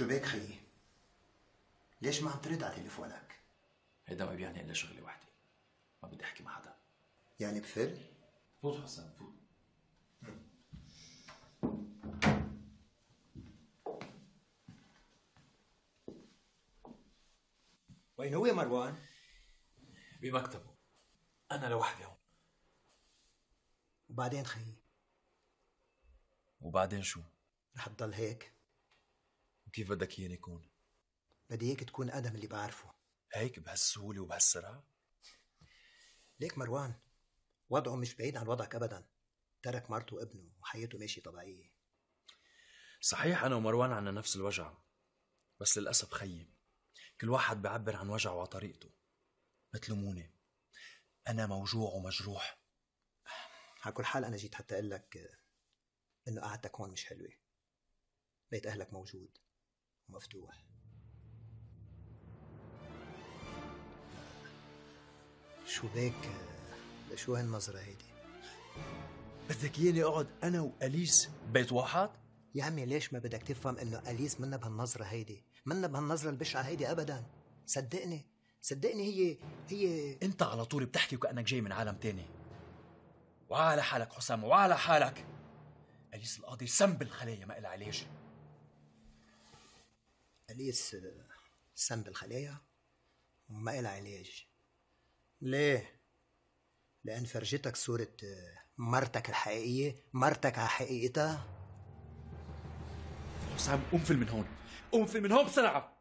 شو بك خيي ليش ما عم ترد على تليفونك؟ هيدا ما بيعني الا شغلي وحدي ما بدي احكي مع حدا يعني بفل؟ فوت حسن فوت وين هو مروان؟ بمكتبه أنا لوحدي هون وبعدين خيي وبعدين شو؟ رح تضل هيك؟ وكيف بدك اياني يكون؟ بدي اياك تكون ادم اللي بعرفه هيك بهالسهولة وبهالسرعة؟ ليك مروان وضعه مش بعيد عن وضعك ابدا ترك مرته وابنه وحياته ماشية طبيعية صحيح انا ومروان عنا نفس الوجع بس للاسف خيي كل واحد بيعبر عن وجعه على طريقته مونة انا موجوع ومجروح على كل حال انا جيت حتى اقول لك انه قعدتك هون مش حلوه بيت اهلك موجود مفتوح شو بيك لشو هالنظرة هيدي؟ بدك ياني اقعد انا واليس بيت واحد؟ يا عمي ليش ما بدك تفهم انه اليس منا بهالنظرة هيدي، منا بهالنظرة البشعة هيدي ابدا، صدقني صدقني هي هي انت على طول بتحكي وكانك جاي من عالم تاني وعلى حالك حسام وعلى حالك اليس القاضي سم بالخلايا ما إلها علاج أليس آه، سند الخلايا وما إلها علاج ليه؟ لأن فرجتك صورة آه، مرتك الحقيقية مرتك على حقيقتها حسام قوم فل من هون قوم فل من هون بسرعة